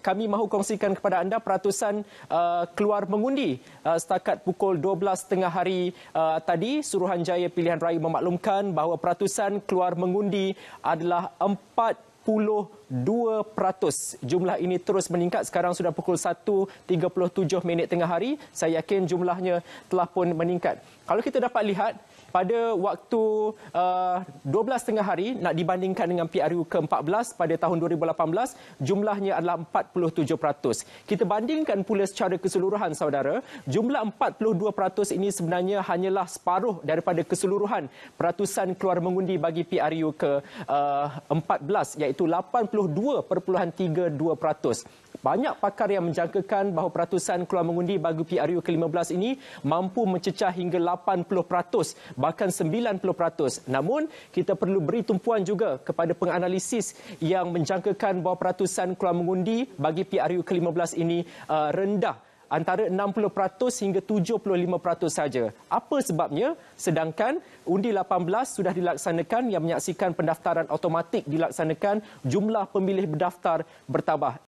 Kami mahu kongsikan kepada anda peratusan uh, keluar mengundi uh, setakat pukul 12.30 hari uh, tadi. Suruhanjaya Pilihan Raya memaklumkan bahawa peratusan keluar mengundi adalah 62% jumlah ini terus meningkat sekarang sudah pukul 1.37 minit tengah hari saya yakin jumlahnya telah pun meningkat kalau kita dapat lihat pada waktu uh, 12 tengah hari nak dibandingkan dengan PRU ke-14 pada tahun 2018 jumlahnya adalah 47%. Kita bandingkan pula secara keseluruhan saudara, jumlah 42% ini sebenarnya hanyalah separuh daripada keseluruhan peratusan keluar mengundi bagi PRU ke-14 uh, iaitu iaitu 82.32%. Banyak pakar yang menjangkakan bahawa peratusan keluar mengundi bagi PRU ke-15 ini mampu mencecah hingga 80% bahkan 90%. Namun, kita perlu beri tumpuan juga kepada penganalisis yang menjangkakan bahawa peratusan keluar mengundi bagi PRU ke-15 ini uh, rendah antara 60% hingga 75% saja. Apa sebabnya? Sedangkan undi 18 sudah dilaksanakan yang menyaksikan pendaftaran automatik dilaksanakan jumlah pemilih berdaftar bertambah.